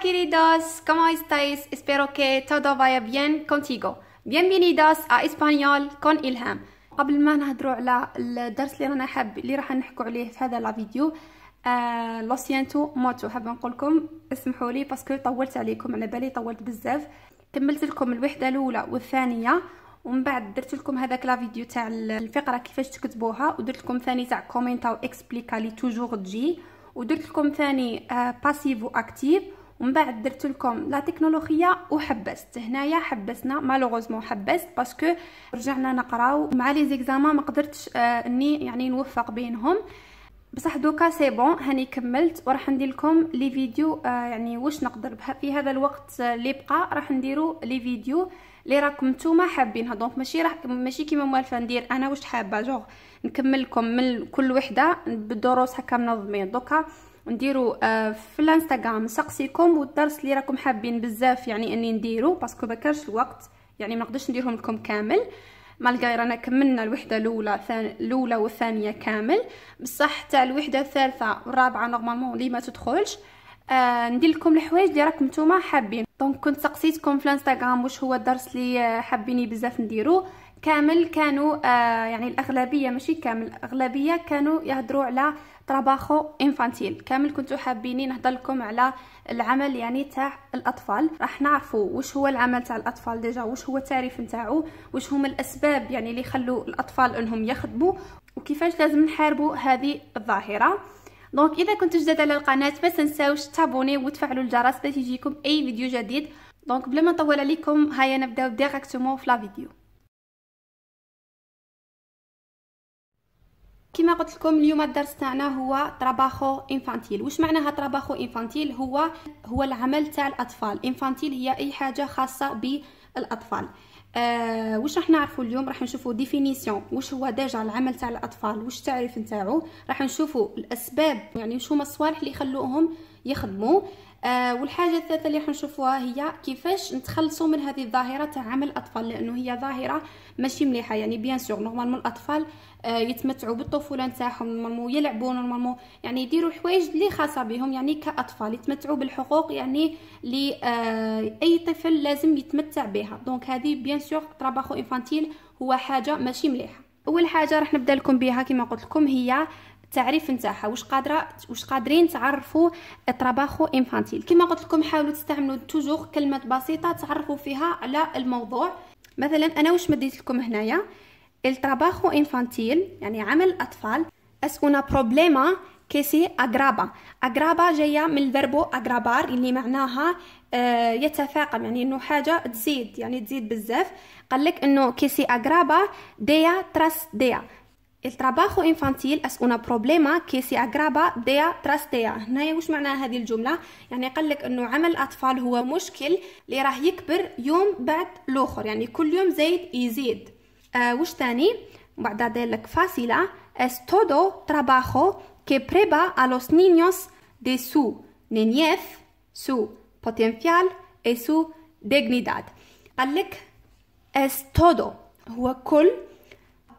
queridos, ¿cómo estáis? Espero que todo vaya bien contigo. Bienvenidos a Español con Ilham. قبل ما نهضروا على الدرس اللي رانا حاب اللي راح نحكوا عليه في هذا لا فيديو آه لوسيانتو موتو حاب نقول لكم اسمحوا لي باسكو طولت عليكم على بالي طولت بزاف كملت لكم الوحده الاولى والثانيه ومن بعد درت لكم هذاك لا فيديو تاع الفقره كيفاش تكتبوها ودرت لكم ثاني تاع كومينتا واكسبليكا لي توجور تجي ودرت لكم ثاني باسيف آه، واكتيف ومن بعد درت لكم لا تكنولوجيا وحبست هنايا حبسنا مالوغوزمون حبست باسكو رجعنا نقراو مع لي زيكزاما ما قدرتش آه، اني يعني نوفق بينهم بصح دوكا سي بون هاني كملت وراح ندير لكم لي فيديو آه، يعني واش نقدر في هذا الوقت اللي بقى راح نديرو لي فيديو لي راكم نتوما حابينها دونك ماشي راه ماشي كيما موالفه ندير انا واش حابه جوغ نكمل لكم من كل وحده بالدروس هكا منظمين دوكا نديرو آه، في الانستغرام نسقسيكم والدرس اللي راكم حابين بزاف يعني اني نديرو باسكو ما كانش الوقت يعني ما نقدرش نديرهم لكم كامل مالغير رانا كملنا الوحده الاولى الاولى والثانيه كامل بصح تاع الوحده الثالثه والرابعه نورمالمون اللي ما تدخلش آه، ندير لكم الحوايج اللي راكم نتوما حابين دونك كنت سقسيتكم في الانستغرام واش هو الدرس اللي حابيني بزاف نديرو كامل كانوا آه يعني الاغلبيه ماشي كامل الاغلبيه كانوا يهضروا على طراباخو انفانتيل كامل كنتو حابيني نهضر لكم على العمل يعني تاع الاطفال راح نعرفوا واش هو العمل تاع الاطفال ديجا واش هو التعريف نتاعو واش هما الاسباب يعني اللي يخلوا الاطفال انهم يخدموا وكيفاش لازم نحاربوا هذه الظاهره دونك اذا كنتو جداد على القناه ما تنساوش تابوني وتفعلوا الجرس باش يجيكم اي فيديو جديد دونك بلا ما نطول عليكم هيا نبداو ديريكتومون في لا فيديو كما قلت لكم اليوم الدرس تاعنا هو طراباخو انفانتيل واش معناها طراباخو انفانتيل هو هو العمل تاع الاطفال انفانتيل هي اي حاجه خاصه بالاطفال آه واش راح نعرفوا اليوم راح نشوفوا ديفينيسيون واش هو ديجا العمل تاع الاطفال واش التعريف نتاعو راح نشوفوا الاسباب يعني شو هما الصوالح اللي يخلوهم يخدموا آه، والحاجه الثالثه اللي حنشوفوها هي كيفاش نتخلصوا من هذه الظاهره تاع عمل الاطفال لانه هي ظاهره ماشي مليحه يعني بيان سور نورمالمون الاطفال آه، يتمتعوا بالطفوله نتاعهم نورمالمون يلعبوا نورمالمون يعني يديروا حوايج اللي خاصه بهم يعني كاطفال يتمتعوا بالحقوق يعني لاي آه، اي طفل لازم يتمتع بها دونك هذه بيان سور طراباخو انفانتيل هو حاجه ماشي مليحه اول حاجه راح نبدا لكم بها كما قلت لكم هي التعريف نتاعها واش قادره واش قادرين تعرفوا طراباخو انفانتيل كما قلت لكم حاولوا تستعملوا توجور كلمات بسيطه تعرفوا فيها على الموضوع مثلا انا واش مديت لكم هنايا الطراباخو انفانتيل يعني عمل الاطفال اس اون بروبليما كيسي اغرابا اغرابا جاية من الفيربو أقرابار اللي معناها آه، يتفاقم يعني انه حاجه تزيد يعني تزيد بزاف قال لك انه كيسي اغرابا ديا تراس ديا El trabajo infantil es una problema que se agrava día tras día. هنايا واش معنى هذه الجملة؟ يعني قال لك انه عمل الاطفال هو مشكل اللي راح يكبر يوم بعد الاخر، يعني كل يوم زيد يزيد. آه وش تاني؟ بعد ذلك لك فاصلة es todo trabajo que prueba a los niños de su niñez, su potencial y su dignidad. قال لك es todo هو كل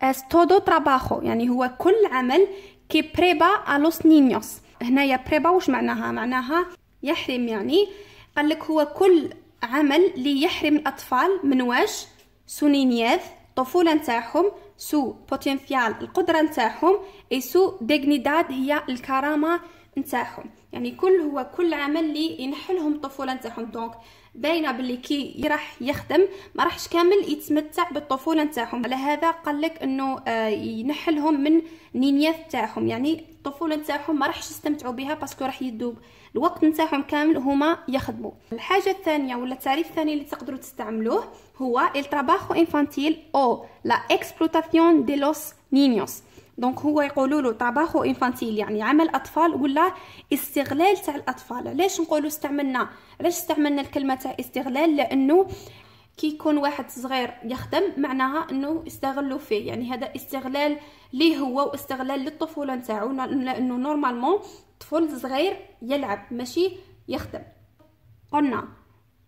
es todo trabajo يعني هو كل عمل كي بريبا a los niños هنايا بريبا واش معناها معناها يحرم يعني قال لك هو كل عمل لي يحرم الاطفال من واش سو نينيذ الطفوله نتاعهم سو بوتنسيال القدره نتاعهم اي سو ديغنيداد هي الكرامه نتاعهم يعني كل هو كل عمل لي ينحلهم الطفوله نتاعهم دونك باينه باللي كي راح يخدم ما راحش كامل يتمتع بالطفوله نتاعهم على هذا قال لك انه آه، ينحلهم من نينيات تاعهم يعني الطفوله نتاعهم ما راحش يستمتعوا بها باسكو راح يدوب الوقت نتاعهم كامل هما يخدموا الحاجه الثانيه ولا التعريف الثاني اللي تقدروا تستعملوه هو التراباخو انفانتيل او لا اكسبلوتاسيون دي لوس نينيوس دونك هو يقولوا له طباخو انفانتيل يعني عمل اطفال ولا استغلال تاع الاطفال علاش نقولوا استعملنا علاش استعملنا الكلمه تاع استغلال لانه كي يكون واحد صغير يخدم معناها انه استغلوا فيه يعني هذا استغلال ليه هو واستغلال للطفوله نتاعو لانه نورمالمون طفل صغير يلعب ماشي يخدم قلنا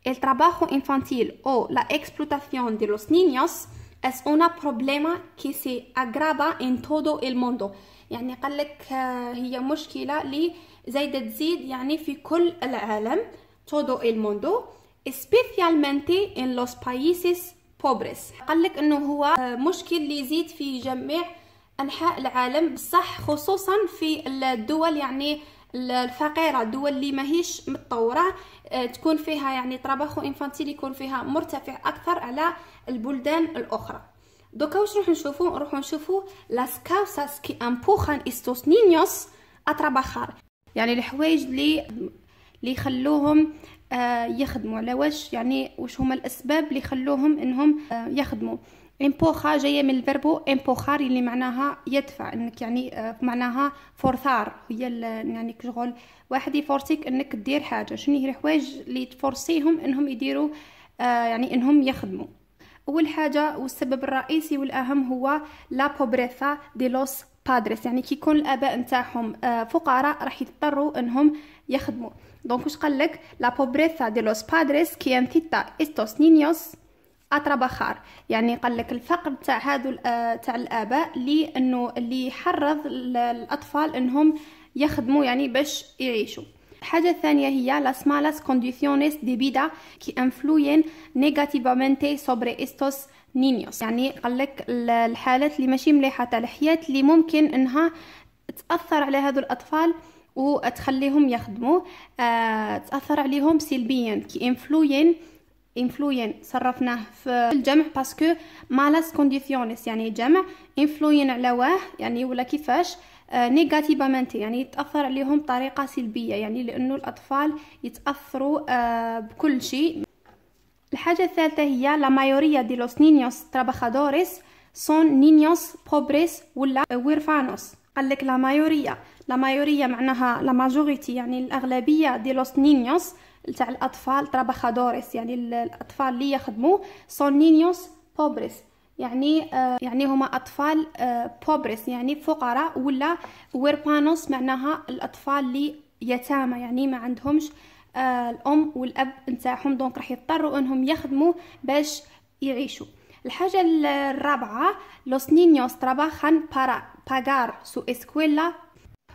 el انفانتيل او لا اكسبلوتاسيون دي لوس نينيوس Es una problema que se agrava en todo el mundo يعني قال لك آه، هي مشكلة لي زايدة تزيد يعني في كل العالم todo el mundo especialmente en los países pobres قال لك انه هو آه، مشكل اللي يزيد في جميع انحاء العالم بصح خصوصا في الدول يعني الفقيره الدول اللي ماهيش متطوره آه، تكون فيها يعني طربخو انفانتيل يكون فيها مرتفع اكثر على البلدان الاخرى دوكا واش نروحو نشوفو نروحو نشوفو لاس كاوساس كي امبوخان استوس نينيوس اتراباخار يعني الحوايج لي لي خلوهم آه، يخدموا على واش يعني واش هما الاسباب لي خلوهم انهم آه، يخدموا امبوخا جايه من الفيربو امبوخار اللي معناها يدفع انك يعني آه، معناها فورثار هي يعني كشغل واحد يفورسيك انك دير حاجه شنو هي الحوايج اللي تفورسيهم انهم يديروا يعني انهم يخدموا اول حاجه والسبب الرئيسي والاهم هو لا بوبريثا دي لوس بادريس يعني كي يكون الاباء نتاعهم آه، فقراء راح يضطروا انهم يخدموا دونك واش قال لك لا بوبريثا دي لوس بادريس كيانتيتا استوس نينيوس اترابخار يعني قال لك الفقر تاع هادو آه، تاع الاباء لانه اللي يحرض الاطفال انهم يخدموا يعني باش يعيشوا الحاجة الثانية هي las malas condiciones de vida que influyen negativamente sobre estos niños يعني قال لك الحالات اللي ماشي مليحة تاع الحياة اللي ممكن انها تأثر على هذو الأطفال وتخليهم يخدموا آه، تأثر عليهم سلبيا كي انفلوين انفلوين صرفناه في الجمع باسكو مالاس كونديسيونيس يعني جمع انفلوين على واه يعني ولا كيفاش آه، نيجاتيفامنتي يعني يتاثر عليهم بطريقه سلبيه يعني لانه الاطفال يتاثروا آه، بكل شيء الحاجه الثالثه هي لا مايوريا دي لوس نينيوس ترابخادوريس سون نينيوس بوبريس ولا ويرفانوس قال لك لا مايوريا لا مايوريا معناها لا ماجوريتي يعني الاغلبيه دي لوس نينيوس تاع الاطفال ترابخادوريس يعني الاطفال اللي يخدموا سون نينيوس بوبريس يعني آه يعني هما اطفال آه بوبريس يعني فقراء ولا ويربانوس معناها الاطفال اللي يتامى يعني ما عندهمش آه الام والاب نتاعهم دونك راح يضطروا انهم يخدموا باش يعيشوا الحاجه الرابعه لوس نينيوس تراباخان بارا باغار سو اسكويلا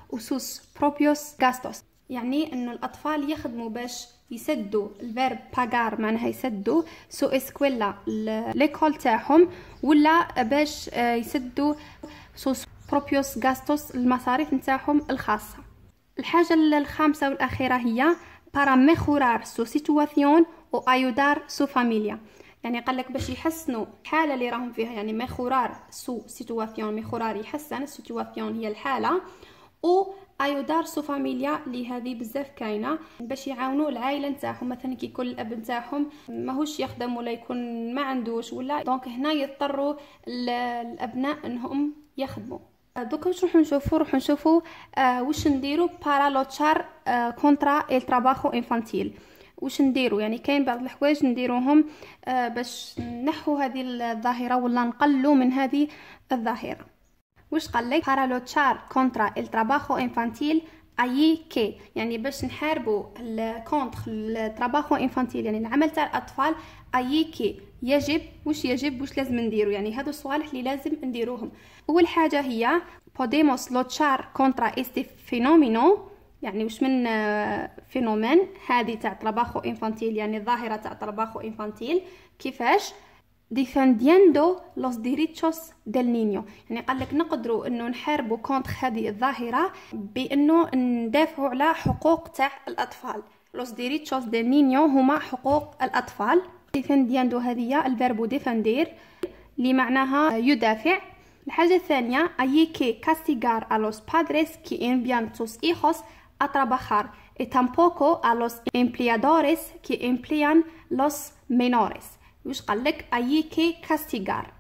وسوس بروبيوس غاستوس يعني انه الاطفال يخدموا باش يسدوا الفيرب باغار معناها يسدوا سو اسكويلا ليكول تاعهم ولا باش آه، يسدوا سوس بروبيوس غاستوس المصاريف نتاعهم الخاصه الحاجه الخامسه والاخيره هي بارا ميخورار سو سيتواسيون و ايودار سو فاميليا يعني قال لك باش يحسنوا الحاله اللي راهم فيها يعني ميخورار سو سيتواسيون ميخورار يحسن السيتواسيون هي الحاله و ايودار سو فاميليا اللي هذه بزاف كاينه باش يعاونوا العائله نتاعهم مثلا كي يكون الاب نتاعهم ماهوش يخدم ولا يكون ما عندوش ولا دونك هنا يضطروا الابناء انهم يخدموا آه، دوكا واش نروحو نشوفو نروحو نشوفو آه، واش نديرو بارا لوتشار كونترا ال تراباخو انفانتيل واش نديرو يعني كاين بعض الحوايج نديروهم آه، باش نحو هذه الظاهره ولا نقلو من هذه الظاهره واش قال لك para تشار كونترا el trabajo اي كي يعني باش نحاربوا كونتر التراباخو انفانتيل يعني العمل تاع الاطفال اي كي يجب واش يجب واش لازم نديرو يعني هادو الصوالح اللي لازم نديروهم اول حاجه هي بوديموس لوتشار كونترا استي فينومينو يعني واش من آه، فينومين هذه تاع تراباخو انفانتيل يعني الظاهره تاع تراباخو انفانتيل كيفاش ديفانديندو لوس ديريتشوس ديل نينيو يعني قال لك نقدروا انه نحاربوا كونتر هذه الظاهره بانه ندافعوا على حقوق تاع الاطفال لوس ديريتشوس ديل نينيو هما حقوق الاطفال ديفانديندو هذه الفيربو ديفاندير اللي معناها يدافع الحاجه الثانيه اي كي كاستيغار ا لوس بادريس كي ان بيان توس ايخوس اترابخار اي تامبوكو ا لوس امبليادوريس كي امبليان لوس مينوريس واش قال لك ايكي كاستيغار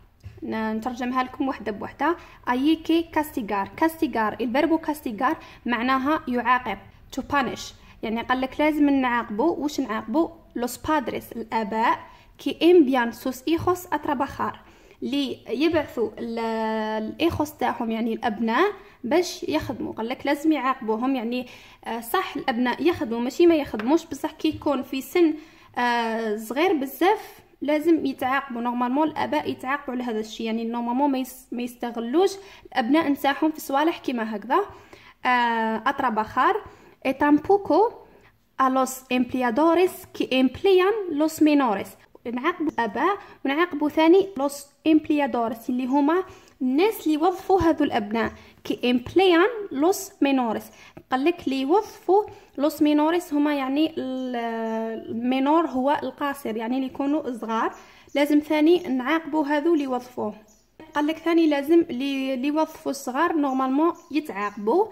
نترجمها لكم وحده بوحده اييكي كاستيغار كاستيغار الفيربو كاستيغار معناها يعاقب تو بانيش يعني قال لك لازم نعاقبو واش نعاقبو لوس بادريس الاباء كي ام بيان سوس ايخوس اتربخار لي يبعثوا الايخوس تاعهم يعني الابناء باش يخدموا قال لك لازم يعاقبوهم يعني آه، صح الابناء يخدموا ماشي ما يخدموش بصح كي يكون في سن آه، صغير بزاف لازم يتعاقبوا نورمالمون الاباء يتعاقبوا على هذا الشيء يعني نورمالمون ما يستغلوش الابناء نتاعهم في صوالح كيما هكذا اطرا بخار تامبوكو a los empleadores que emplean los menores نعاقبوا الاباء ونعاقبوا ثاني لوس امبليادوريس اللي هما الناس اللي وظفوا هذو الابناء كي امبليان لوس مينوريس قال لك لي وصفوا لوس مينوريس هما يعني المينور هو القاصر يعني اللي يكونوا صغار لازم ثاني نعاقبوا هذو اللي وظفوه قال لك ثاني لازم اللي وظفوا الصغار نورمالمون يتعاقبوا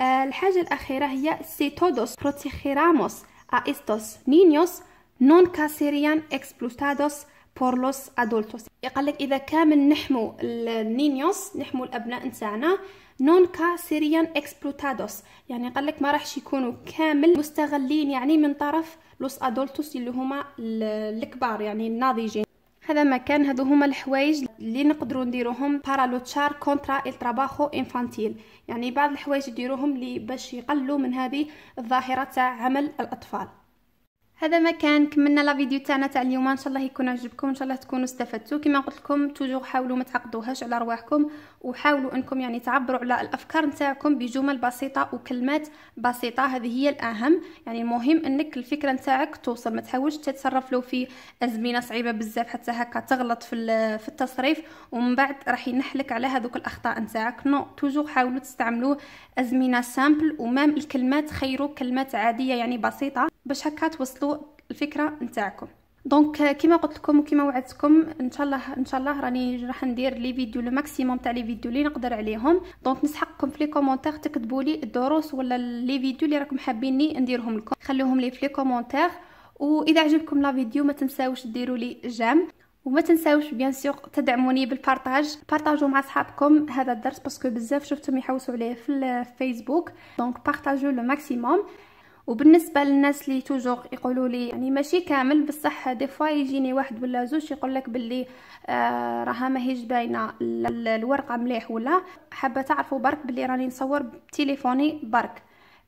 آه الحاجه الاخيره هي سيتودوس بروتيخيراموس ا estos نينوس نون كاسيريان explotados بور لوس adultos قال لك اذا كامل نحمو النينيوس نحمو الابناء نتاعنا كا سيريان اكسبلوتادوس يعني قال لك ما راحش يكونوا كامل مستغلين يعني من طرف لوس ادولتوس اللي هما الكبار يعني الناضجين هذا مكان هذو هادو هما الحوايج اللي نقدروا نديروهم بارا لوتشار كونترا التراباخو انفانتيل يعني بعض الحوايج يديروهم اللي باش يقللوا من هذه الظاهره تاع عمل الاطفال هذا ما كان كملنا لا فيديو تاعنا تاع اليوم ان شاء الله يكون عجبكم ان شاء الله تكونوا استفدتوا كما قلت لكم توجو حاولوا ما تعقدوهاش على رواحكم وحاولوا انكم يعني تعبروا على الافكار نتاعكم بجمل بسيطه وكلمات بسيطه هذه هي الاهم يعني المهم انك الفكره نتاعك توصل ما تحاولش تتصرف لو في ازمنه صعيبه بزاف حتى هكا تغلط في في التصريف ومن بعد راح ينحلك على هذوك الاخطاء نتاعك نو توجو حاولوا تستعملوا ازمنه سامبل ومام الكلمات خيروا كلمات عاديه يعني بسيطه باش هكا توصلوا الفكره نتاعكم دونك كيما قلت لكم وكيما وعدتكم ان شاء الله ان شاء الله راني راح ندير لي فيديو لو ماكسيموم تاع لي فيديو اللي نقدر عليهم دونك نسحقكم في لي كومونتير تكتبوا لي الدروس ولا لي فيديو اللي راكم حابيني نديرهم لكم خليهم لي في لي كومونتير واذا عجبكم لا فيديو ما تنساوش ديروا لي جام وما تنساوش بيان سيغ تدعموني بالبارطاج بارطاجو مع صحابكم هذا الدرس باسكو بزاف شفتهم يحوسوا عليه في الفيسبوك دونك بارطاجو لو ماكسيموم وبالنسبه للناس اللي توجور يقولوا لي يعني ماشي كامل بصح دي فوا يجيني واحد ولا زوج يقول لك باللي آه، راها ماهيش باينه الورقه مليح ولا حابه تعرفوا برك باللي راني نصور بتليفوني برك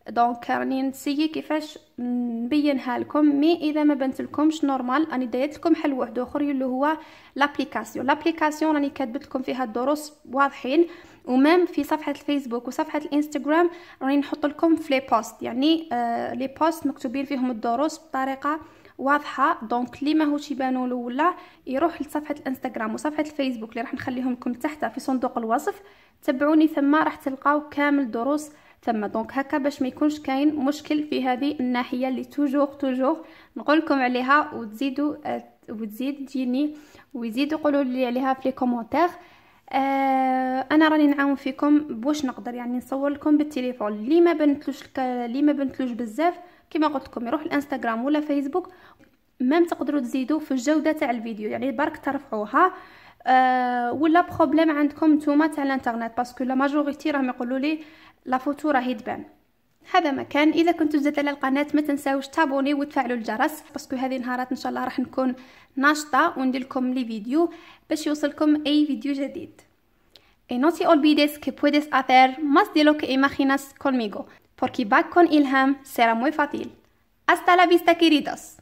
دونك راني نسيي كيفاش نبينها لكم مي اذا ما بنت لكمش نورمال راني دايت لكم حل واحد اخر اللي هو لابليكاسيون لابليكاسيون راني كاتبت لكم فيها الدروس واضحين ومام في صفحه الفيسبوك وصفحه الانستغرام راني نحط لكم فلي بوست يعني آه لي بوست مكتوبين فيهم الدروس بطريقه واضحه دونك اللي ماهوش يبانوا له ولا يروح لصفحه الانستغرام وصفحه الفيسبوك اللي راح نخليهم لكم تحت في صندوق الوصف تبعوني ثم راح تلقاو كامل دروس ثم دونك هكا باش ما يكونش كاين مشكل في هذه الناحيه اللي توجور توجور نقول لكم عليها وتزيدوا آه، وتزيد تجيني ويزيدوا قولوا لي عليها في لي كومونتير آه انا راني نعاون فيكم بواش نقدر يعني نصور لكم بالتليفون اللي ما بنتلوش اللي ما بنتلوش بزاف كما قلت لكم يروح الانستغرام ولا فيسبوك مام تقدروا تزيدوا في الجوده تاع الفيديو يعني برك ترفعوها أه ولا بروبليم عندكم نتوما تاع الانترنت باسكو لا ماجوريتي راهم يقولوا لي لا فوتو راهي تبان هذا مكان اذا كنتوا جدد على القناه ما تنساوش تابوني وتفعلوا الجرس باسكو هذه النهارات ان شاء الله راح نكون ناشطه وندير لكم لي فيديو باش يوصلكم اي فيديو جديد Y no se olvides que puedes hacer más de lo que imaginas conmigo, porque back con Ilham será muy fácil. Hasta la vista, queridos.